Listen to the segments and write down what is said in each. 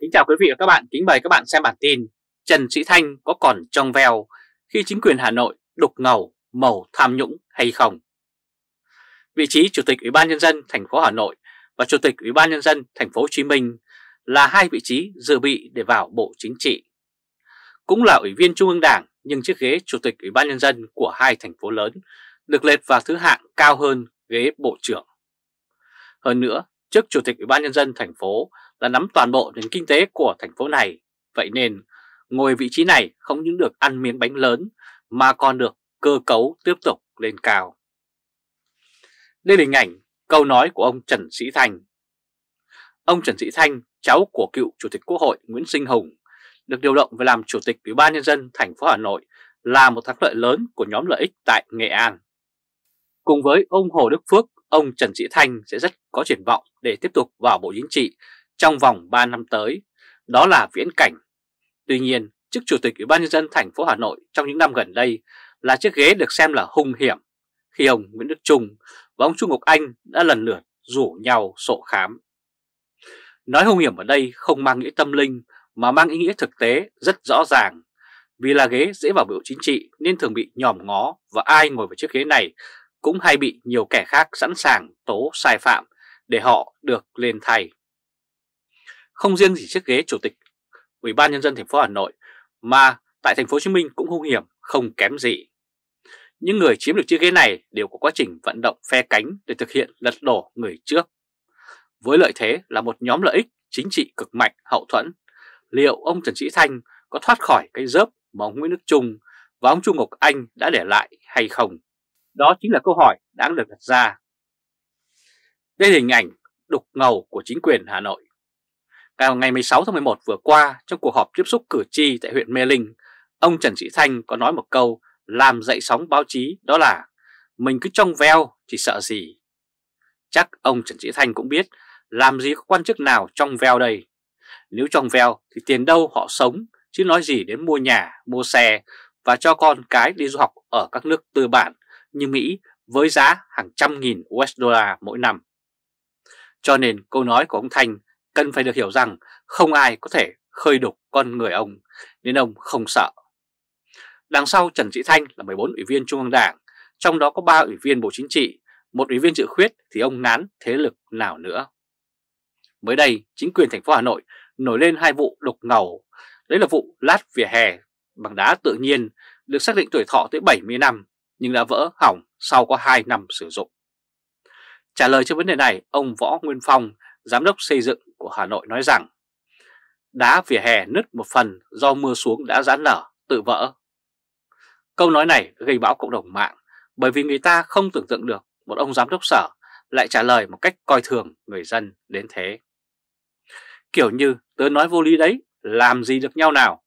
Kính chào quý vị và các bạn, kính mời các bạn xem bản tin Trần Sĩ Thanh có còn trong veo khi chính quyền Hà Nội đục ngầu màu tham nhũng hay không? Vị trí Chủ tịch Ủy ban Nhân dân thành phố Hà Nội và Chủ tịch Ủy ban Nhân dân thành phố Hồ Chí Minh là hai vị trí dự bị để vào Bộ Chính trị. Cũng là Ủy viên Trung ương Đảng nhưng chiếc ghế Chủ tịch Ủy ban Nhân dân của hai thành phố lớn được lệch vào thứ hạng cao hơn ghế Bộ trưởng. Hơn nữa, chức chủ tịch Ủy ban nhân dân thành phố là nắm toàn bộ nền kinh tế của thành phố này. Vậy nên, ngồi vị trí này không những được ăn miếng bánh lớn mà còn được cơ cấu tiếp tục lên cao. Đây là hình ảnh câu nói của ông Trần Sĩ Thanh. Ông Trần Sĩ Thanh, cháu của cựu Chủ tịch Quốc hội Nguyễn Sinh Hùng, được điều động về làm Chủ tịch Ủy ban Nhân dân thành phố Hà Nội là một thắng lợi lớn của nhóm lợi ích tại Nghệ An. Cùng với ông Hồ Đức Phước, ông Trần Sĩ Thanh sẽ rất có triển vọng để tiếp tục vào Bộ Chính trị trong vòng 3 năm tới, đó là viễn cảnh. Tuy nhiên, chức Chủ tịch Ủy ban Nhân dân thành phố Hà Nội trong những năm gần đây là chiếc ghế được xem là hung hiểm khi ông Nguyễn Đức Trung và ông Trung Ngọc Anh đã lần lượt rủ nhau sổ khám. Nói hung hiểm ở đây không mang nghĩa tâm linh mà mang ý nghĩa thực tế rất rõ ràng. Vì là ghế dễ vào biểu chính trị nên thường bị nhòm ngó và ai ngồi vào chiếc ghế này cũng hay bị nhiều kẻ khác sẵn sàng tố sai phạm để họ được lên thay. Không riêng gì chiếc ghế chủ tịch Ủy ban nhân dân thành phố Hà Nội mà tại thành phố Hồ Chí Minh cũng hung hiểm không kém gì. Những người chiếm được chiếc ghế này đều có quá trình vận động phe cánh để thực hiện lật đổ người trước. Với lợi thế là một nhóm lợi ích chính trị cực mạnh hậu thuẫn, liệu ông Trần Sĩ Thanh có thoát khỏi cái dớp mà ông Nguyễn Đức Trung và ông Trung Ngọc Anh đã để lại hay không? Đó chính là câu hỏi đáng được đặt ra. Đây là hình ảnh đục ngầu của chính quyền Hà Nội. Vào ngày 16 tháng 11 vừa qua, trong cuộc họp tiếp xúc cử tri tại huyện Mê Linh, ông Trần Sĩ Thanh có nói một câu làm dậy sóng báo chí đó là Mình cứ trong veo thì sợ gì? Chắc ông Trần Sĩ Thanh cũng biết làm gì có quan chức nào trong veo đây. Nếu trong veo thì tiền đâu họ sống, chứ nói gì đến mua nhà, mua xe và cho con cái đi du học ở các nước tư bản như Mỹ với giá hàng trăm nghìn USD mỗi năm. Cho nên câu nói của ông Thanh cần phải được hiểu rằng không ai có thể khơi đục con người ông nên ông không sợ. Đằng sau Trần Sĩ Thanh là 14 ủy viên Trung ương Đảng, trong đó có 3 ủy viên Bộ Chính trị, một ủy viên dự khuyết thì ông nán thế lực nào nữa. Mới đây, chính quyền thành phố Hà Nội nổi lên hai vụ đục ngầu, đấy là vụ lát vỉa hè bằng đá tự nhiên được xác định tuổi thọ tới 70 năm nhưng đã vỡ hỏng sau có 2 năm sử dụng. Trả lời cho vấn đề này, ông Võ Nguyên Phong, Giám đốc xây dựng của Hà Nội nói rằng đá vỉa hè nứt một phần do mưa xuống đã giãn nở, tự vỡ. Câu nói này gây bão cộng đồng mạng bởi vì người ta không tưởng tượng được một ông giám đốc sở lại trả lời một cách coi thường người dân đến thế. Kiểu như tớ nói vô lý đấy, làm gì được nhau nào?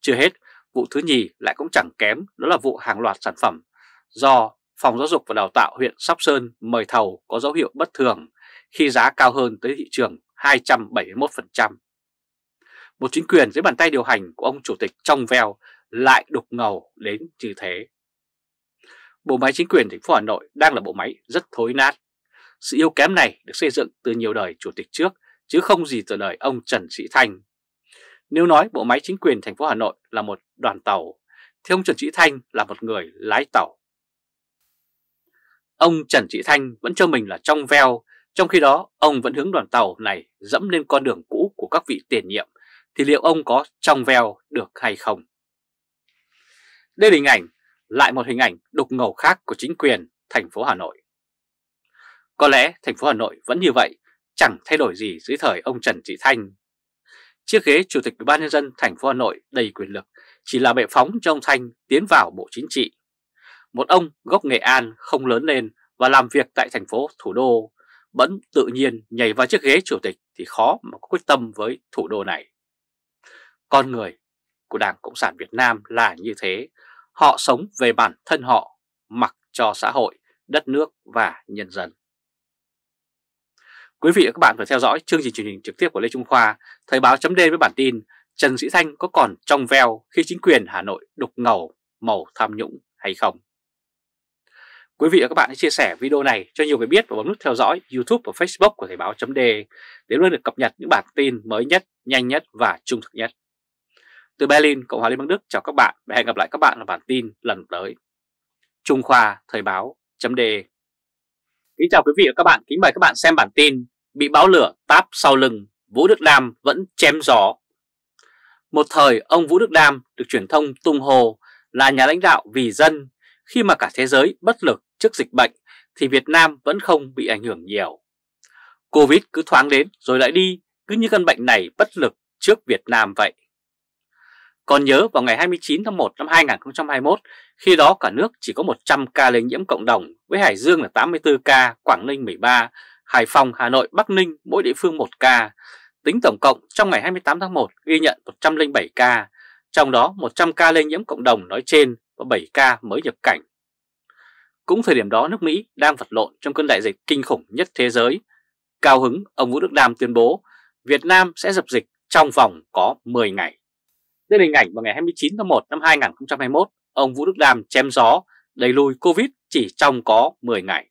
Chưa hết, Vụ thứ nhì lại cũng chẳng kém đó là vụ hàng loạt sản phẩm do Phòng Giáo dục và Đào tạo huyện Sóc Sơn mời thầu có dấu hiệu bất thường khi giá cao hơn tới thị trường 271%. Một chính quyền dưới bàn tay điều hành của ông chủ tịch trong veo lại đục ngầu đến như thế. Bộ máy chính quyền thành phố Hà Nội đang là bộ máy rất thối nát. Sự yếu kém này được xây dựng từ nhiều đời chủ tịch trước chứ không gì từ đời ông Trần Sĩ Thanh. Nếu nói bộ máy chính quyền thành phố Hà Nội là một đoàn tàu, thì ông Trần Sĩ Thanh là một người lái tàu. Ông Trần Sĩ Thanh vẫn cho mình là trong veo, trong khi đó ông vẫn hướng đoàn tàu này dẫm lên con đường cũ của các vị tiền nhiệm, thì liệu ông có trong veo được hay không? Đây là hình ảnh, lại một hình ảnh đục ngầu khác của chính quyền thành phố Hà Nội. Có lẽ thành phố Hà Nội vẫn như vậy, chẳng thay đổi gì dưới thời ông Trần Thị Thanh. Chiếc ghế Chủ tịch Ủy ban nhân dân thành phố Hà Nội đầy quyền lực chỉ là bệ phóng cho ông Thanh tiến vào Bộ Chính trị. Một ông gốc Nghệ An không lớn lên và làm việc tại thành phố thủ đô, vẫn tự nhiên nhảy vào chiếc ghế chủ tịch thì khó mà có quyết tâm với thủ đô này. Con người của Đảng Cộng sản Việt Nam là như thế, họ sống về bản thân họ, mặc cho xã hội, đất nước và nhân dân. Quý vị và các bạn vừa theo dõi chương trình truyền hình trực tiếp của Lê Trung Khoa, Thời báo chấm với bản tin Trần Sĩ Thanh có còn trong veo khi chính quyền Hà Nội đục ngầu màu tham nhũng hay không? Quý vị và các bạn hãy chia sẻ video này cho nhiều người biết và bấm nút theo dõi YouTube và Facebook của Thời báo chấm để luôn được cập nhật những bản tin mới nhất, nhanh nhất và trung thực nhất. Từ Berlin, Cộng hòa Liên bang Đức chào các bạn và hẹn gặp lại các bạn ở bản tin lần tới. Trung Khoa Thời báo chấm Kính chào quý vị và các bạn, kính mời các bạn xem bản tin Bị báo lửa táp sau lưng, Vũ Đức Nam vẫn chém gió một thời ông Vũ Đức Đam được truyền thông tung hồ là nhà lãnh đạo vì dân, khi mà cả thế giới bất lực trước dịch bệnh thì Việt Nam vẫn không bị ảnh hưởng nhiều. Covid cứ thoáng đến rồi lại đi, cứ như căn bệnh này bất lực trước Việt Nam vậy. Còn nhớ vào ngày 29 tháng 1 năm 2021, khi đó cả nước chỉ có 100 ca lây nhiễm cộng đồng, với Hải Dương là 84 ca, Quảng Ninh 13, Hải Phòng, Hà Nội, Bắc Ninh mỗi địa phương 1 ca, Tính tổng cộng trong ngày 28 tháng 1 ghi nhận 107 ca, trong đó 100 ca lây nhiễm cộng đồng nói trên và 7 ca mới nhập cảnh. Cũng thời điểm đó nước Mỹ đang vật lộn trong cơn đại dịch kinh khủng nhất thế giới. Cao hứng, ông Vũ Đức Đam tuyên bố Việt Nam sẽ dập dịch trong vòng có 10 ngày. Đây là hình ảnh vào ngày 29 tháng 1 năm 2021, ông Vũ Đức Đam chém gió, đẩy lùi Covid chỉ trong có 10 ngày.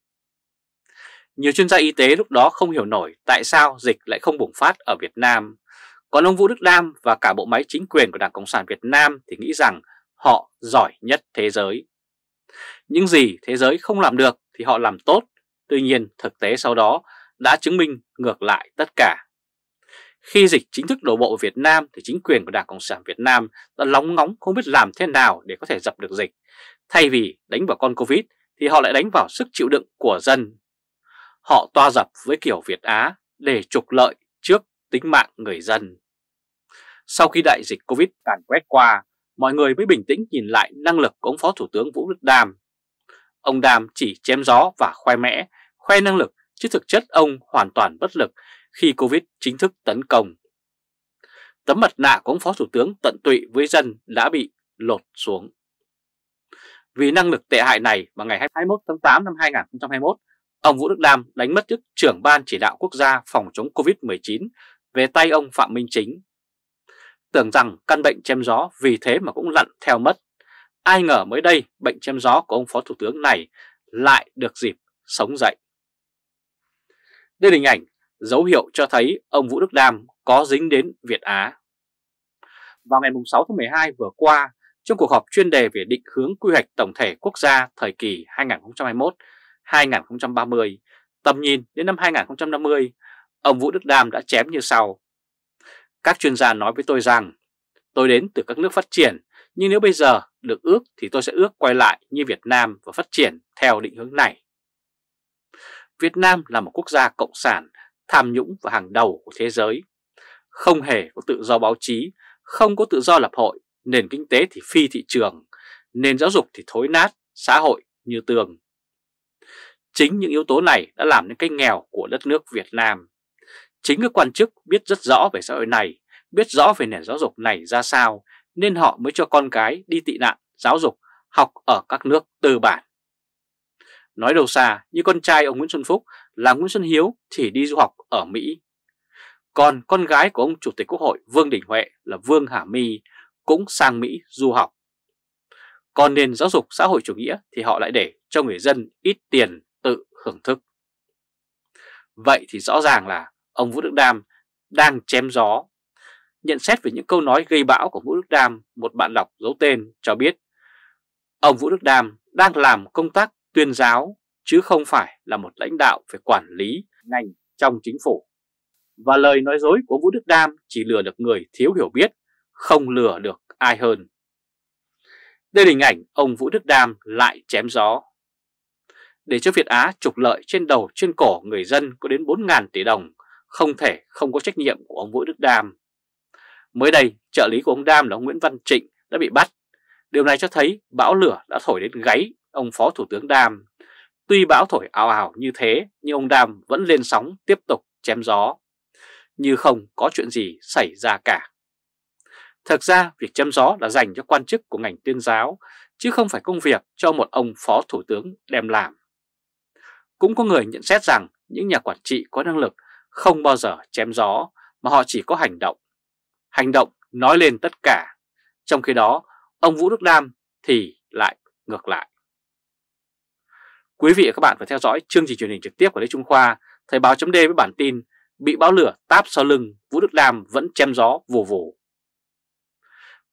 Nhiều chuyên gia y tế lúc đó không hiểu nổi tại sao dịch lại không bùng phát ở Việt Nam. Còn ông Vũ Đức Đam và cả bộ máy chính quyền của Đảng Cộng sản Việt Nam thì nghĩ rằng họ giỏi nhất thế giới. Những gì thế giới không làm được thì họ làm tốt, tuy nhiên thực tế sau đó đã chứng minh ngược lại tất cả. Khi dịch chính thức đổ bộ Việt Nam thì chính quyền của Đảng Cộng sản Việt Nam đã lóng ngóng không biết làm thế nào để có thể dập được dịch. Thay vì đánh vào con Covid thì họ lại đánh vào sức chịu đựng của dân họ toa dập với kiểu Việt Á để trục lợi trước tính mạng người dân. Sau khi đại dịch Covid tàn quét qua, mọi người mới bình tĩnh nhìn lại năng lực của ông Phó Thủ tướng Vũ Đức Đam. Ông Đam chỉ chém gió và khoe mẽ, khoe năng lực, chứ thực chất ông hoàn toàn bất lực khi Covid chính thức tấn công. Tấm mặt nạ của ông Phó Thủ tướng tận tụy với dân đã bị lột xuống. Vì năng lực tệ hại này mà ngày 21 tháng 8 năm 2021, Ông Vũ Đức Đam đánh mất chức trưởng ban chỉ đạo quốc gia phòng chống COVID-19 về tay ông Phạm Minh Chính. Tưởng rằng căn bệnh chém gió vì thế mà cũng lặn theo mất. Ai ngờ mới đây bệnh chém gió của ông Phó Thủ tướng này lại được dịp sống dậy. Đây là hình ảnh dấu hiệu cho thấy ông Vũ Đức Đam có dính đến Việt Á. Vào ngày 6 tháng 12 vừa qua, trong cuộc họp chuyên đề về định hướng quy hoạch tổng thể quốc gia thời kỳ 2021 2030, tầm nhìn đến năm 2050, ông Vũ Đức Đam đã chém như sau. Các chuyên gia nói với tôi rằng, tôi đến từ các nước phát triển, nhưng nếu bây giờ được ước thì tôi sẽ ước quay lại như Việt Nam và phát triển theo định hướng này. Việt Nam là một quốc gia cộng sản, tham nhũng và hàng đầu của thế giới. Không hề có tự do báo chí, không có tự do lập hội, nền kinh tế thì phi thị trường, nền giáo dục thì thối nát, xã hội như tường, Chính những yếu tố này đã làm nên cái nghèo của đất nước Việt Nam. Chính các quan chức biết rất rõ về xã hội này, biết rõ về nền giáo dục này ra sao, nên họ mới cho con cái đi tị nạn, giáo dục, học ở các nước tư bản. Nói đầu xa, như con trai ông Nguyễn Xuân Phúc là Nguyễn Xuân Hiếu chỉ đi du học ở Mỹ. Còn con gái của ông Chủ tịch Quốc hội Vương Đình Huệ là Vương Hà My cũng sang Mỹ du học. Còn nền giáo dục xã hội chủ nghĩa thì họ lại để cho người dân ít tiền hưởng thức. Vậy thì rõ ràng là ông Vũ Đức Đam đang chém gió. Nhận xét về những câu nói gây bão của Vũ Đức Đam, một bạn đọc giấu tên cho biết ông Vũ Đức Đam đang làm công tác tuyên giáo chứ không phải là một lãnh đạo về quản lý ngành trong chính phủ. Và lời nói dối của Vũ Đức Đam chỉ lừa được người thiếu hiểu biết, không lừa được ai hơn. Đây là hình ảnh ông Vũ Đức Đam lại chém gió để cho Việt Á trục lợi trên đầu trên cổ người dân có đến 4.000 tỷ đồng, không thể không có trách nhiệm của ông Vũ Đức Đam. Mới đây, trợ lý của ông Đam là ông Nguyễn Văn Trịnh đã bị bắt. Điều này cho thấy bão lửa đã thổi đến gáy ông Phó Thủ tướng Đam. Tuy bão thổi ào ào như thế, nhưng ông Đam vẫn lên sóng tiếp tục chém gió. Như không có chuyện gì xảy ra cả. Thực ra, việc chém gió là dành cho quan chức của ngành tuyên giáo, chứ không phải công việc cho một ông Phó Thủ tướng đem làm. Cũng có người nhận xét rằng những nhà quản trị có năng lực không bao giờ chém gió mà họ chỉ có hành động. Hành động nói lên tất cả. Trong khi đó, ông Vũ Đức Đam thì lại ngược lại. Quý vị và các bạn phải theo dõi chương trình truyền hình trực tiếp của Lê Trung Khoa, Thời báo chấm với bản tin bị báo lửa táp sau lưng, Vũ Đức Đam vẫn chém gió vù vù.